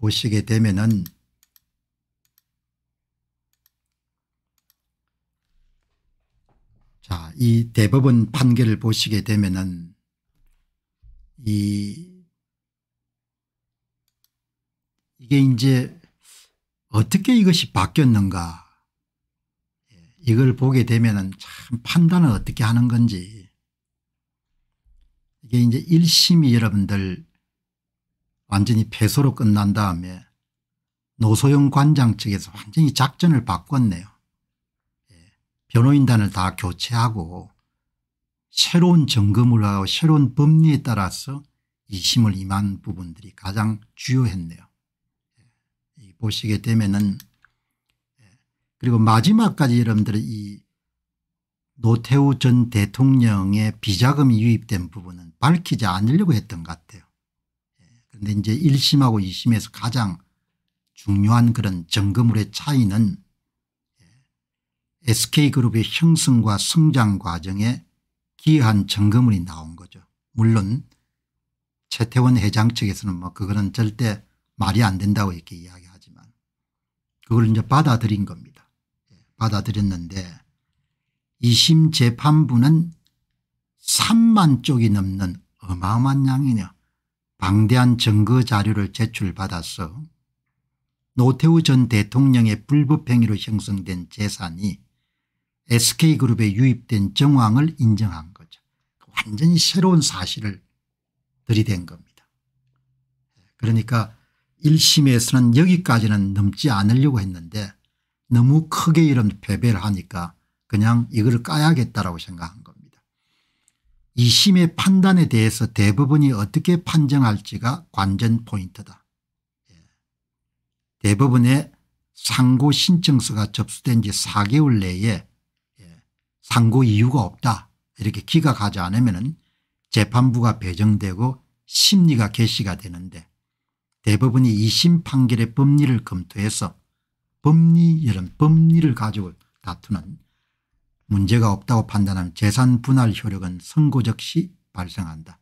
보시게 되면은 자, 이 대법원 판결을 보시게 되면은 이 이게 이제 어떻게 이것이 바뀌었는가 예, 이걸 보게 되면참 판단을 어떻게 하는 건지 이게 이제 1심이 여러분들 완전히 패소로 끝난 다음에 노소영 관장 측에서 완전히 작전을 바꿨네요. 예, 변호인단을 다 교체하고 새로운 점검을 하고 새로운 법리에 따라서 이심을 임한 부분들이 가장 주요했네요. 예, 보시게 되면은 예, 그리고 마지막까지 여러분들이 노태우 전 대통령의 비자금이 유입된 부분은 밝히지 않으려고 했던 것 같아요. 그런데 이제 1심하고 2심에서 가장 중요한 그런 점검물의 차이는 SK그룹의 예, 형성과 성장 과정에 기여한 점검물이 나온 거죠. 물론 최태원 회장 측에서는 뭐 그거는 절대 말이 안 된다고 이렇게 이야기하지만 그걸 이제 받아들인 겁니다. 예, 받아들였는데 2심 재판부는 3만 쪽이 넘는 어마어마한 양이네요 방대한 증거 자료를 제출받아서 노태우 전 대통령의 불법행위로 형성된 재산이 SK그룹에 유입된 정황을 인정한 거죠. 완전히 새로운 사실을 들이댄 겁니다. 그러니까 1심에서는 여기까지는 넘지 않으려고 했는데 너무 크게 이런 패배를 하니까 그냥 이걸 까야겠다라고 생각한 거예요. 이 심의 판단에 대해서 대법원이 어떻게 판정할지가 관전 포인트다. 예. 대법원의 상고 신청서가 접수된 지 4개월 내에 예, 상고 이유가 없다 이렇게 기각하지 않으면 재판부가 배정되고 심리가 개시가 되는데 대법원이 2심 판결의 법리를 검토해서 법리 이런 법리를 가지고 다투는 문제가 없다고 판단하면 재산 분할 효력은 선고적 시 발생한다.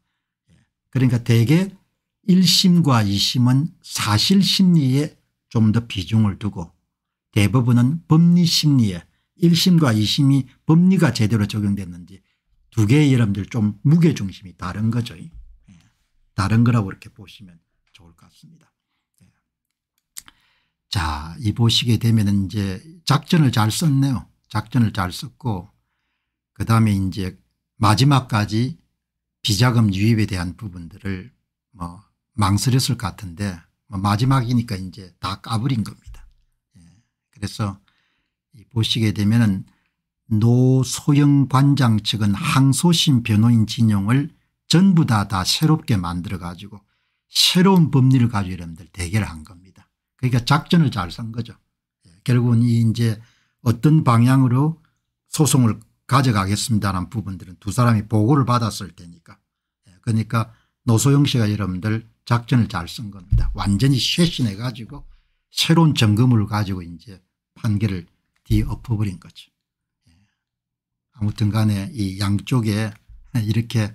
예. 그러니까 대개 1심과 2심은 사실 심리에 좀 더 비중을 두고 대법원은 법리 심리에 1심과 2심이 법리가 제대로 적용됐는지 두 개의 여러분들 좀 무게중심이 다른 거죠. 예. 다른 거라고 이렇게 보시면 좋을 것 같습니다. 예. 자, 이 보시게 되면 이제 작전을 잘 썼네요. 작전을 잘 썼고 그다음에 이제 마지막까지 비자금 유입에 대한 부분들을 뭐 망설였을 것 같은데 뭐 마지막이니까 이제 다 까버린 겁니다. 예. 그래서 보시게 되면은 노소영 관장 측은 항소심 변호인 진영을 전부 다 다 새롭게 만들어 가지고 새로운 법리를 가지고 여러분들 대결한 겁니다. 그러니까 작전을 잘 쓴 거죠. 예. 결국은 이 이제 어떤 방향으로 소송을 가져가겠습니다라는 부분들은 두 사람이 보고를 받았을 테니까. 예, 그러니까 노소영 씨가 여러분들 작전을 잘 쓴 겁니다. 완전히 쇄신해 가지고 새로운 점검을 가지고 이제 판결을 뒤엎어버린 거죠. 예. 아무튼 간에 이 양쪽에 이렇게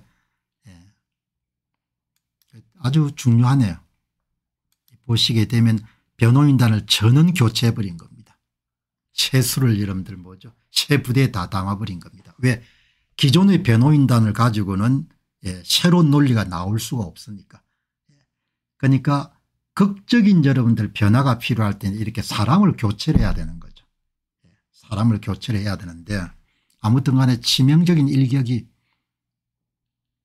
예, 아주 중요하네요. 보시게 되면 변호인단을 전원 교체해버린 겁니다. 세수를 여러분들 뭐죠 세부대에 다 담아버린 겁니다. 왜 기존의 변호인단을 가지고는 예, 새로운 논리가 나올 수가 없으니까 그러니까 극적인 여러분들 변화가 필요할 때는 이렇게 사람을 교체를 해야 되는 거죠. 예, 사람을 교체를 해야 되는데 아무튼 간에 치명적인 일격이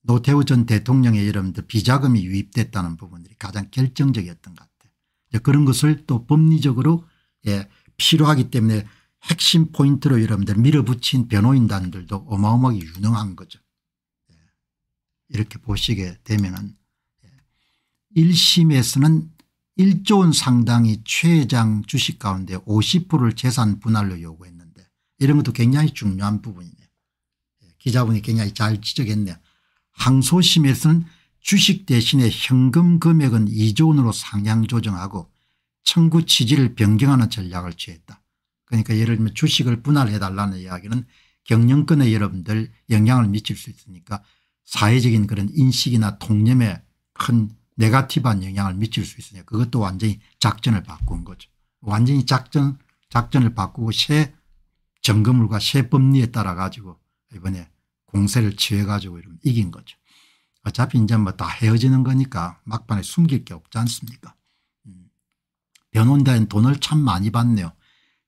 노태우 전 대통령의 여러분들 비자금이 유입됐다는 부분들이 가장 결정적이었던 것 같아요. 그런 것을 또 법리적으로 예, 필요하기 때문에 핵심 포인트로 여러분들 밀어붙인 변호인단들도 어마어마하게 유능한 거죠. 예. 이렇게 보시게 되면은 1심에서는 예. 1조 원 상당의 최장 주식 가운데 50%를 재산 분할로 요구했는데 이런 것도 굉장히 중요한 부분이네요. 예. 기자분이 굉장히 잘 지적했네요. 항소심에서는 주식 대신에 현금 금액은 2조 원으로 상향 조정하고 청구 취지를 변경하는 전략을 취했다. 그러니까 예를 들면 주식을 분할해 달라는 이야기는 경영권에 여러분들 영향을 미칠 수 있으니까 사회적인 그런 인식이나 통념에 큰 네가티브한 영향을 미칠 수 있으니까 그것도 완전히 작전을 바꾼 거죠. 완전히 작전, 작전을 바꾸고 새 점검물과 새 법리에 따라 가지고 이번에 공세를 취해 가지고 이러면 이긴 거죠. 어차피 이제 뭐 다 헤어지는 거니까 막판에 숨길 게 없지 않습니까 변호인단 돈을 참 많이 받네요.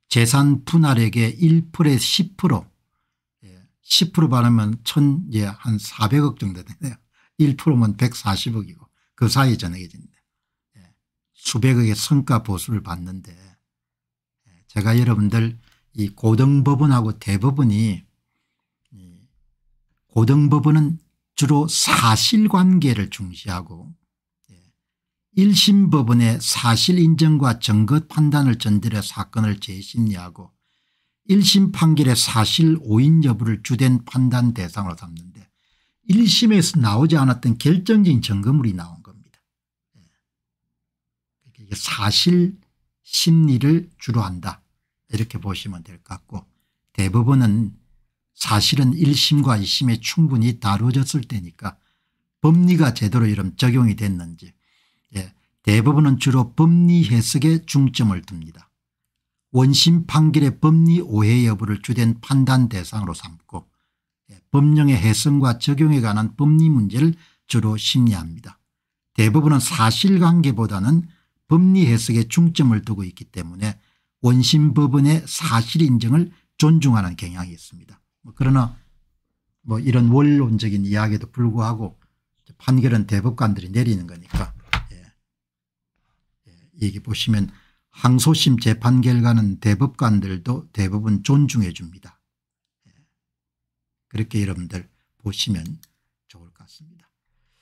재산 분할액의 1%에 10% 10% 받으면 천, 예, 한 400억 정도 되네요. 1%면 140억이고 그 사이에 전해집니다. 예, 수백억의 성과 보수를 받는데 예, 제가 여러분들 이 고등법원하고 대법원이 고등법원은 주로 사실관계를 중시하고 1심 법원의 사실인정과 증거 판단을 전달해 사건을 재심리하고 1심 판결의 사실 오인 여부를 주된 판단 대상으로 삼는데 1심에서 나오지 않았던 결정적인 증거물이 나온 겁니다. 예. 그러니까 사실 심리를 주로 한다 이렇게 보시면 될 것 같고 대법원은 사실은 1심과 2심에 충분히 다루어졌을 때니까 법리가 제대로 이런 적용이 됐는지 대부분은 주로 법리 해석에 중점을 둡니다. 원심 판결의 법리 오해 여부를 주된 판단 대상으로 삼고 예, 법령의 해석과 적용에 관한 법리 문제를 주로 심리합니다. 대부분은 사실관계보다는 법리 해석에 중점을 두고 있기 때문에 원심법원의 사실 인정을 존중하는 경향이 있습니다. 뭐 그러나 뭐 이런 원론적인 이야기도 불구하고 판결은 대법관들이 내리는 거니까 여기 보시면 항소심 재판 결과는 대법관들도 대부분 존중해 줍니다. 예. 그렇게 여러분들 보시면 좋을 것 같습니다.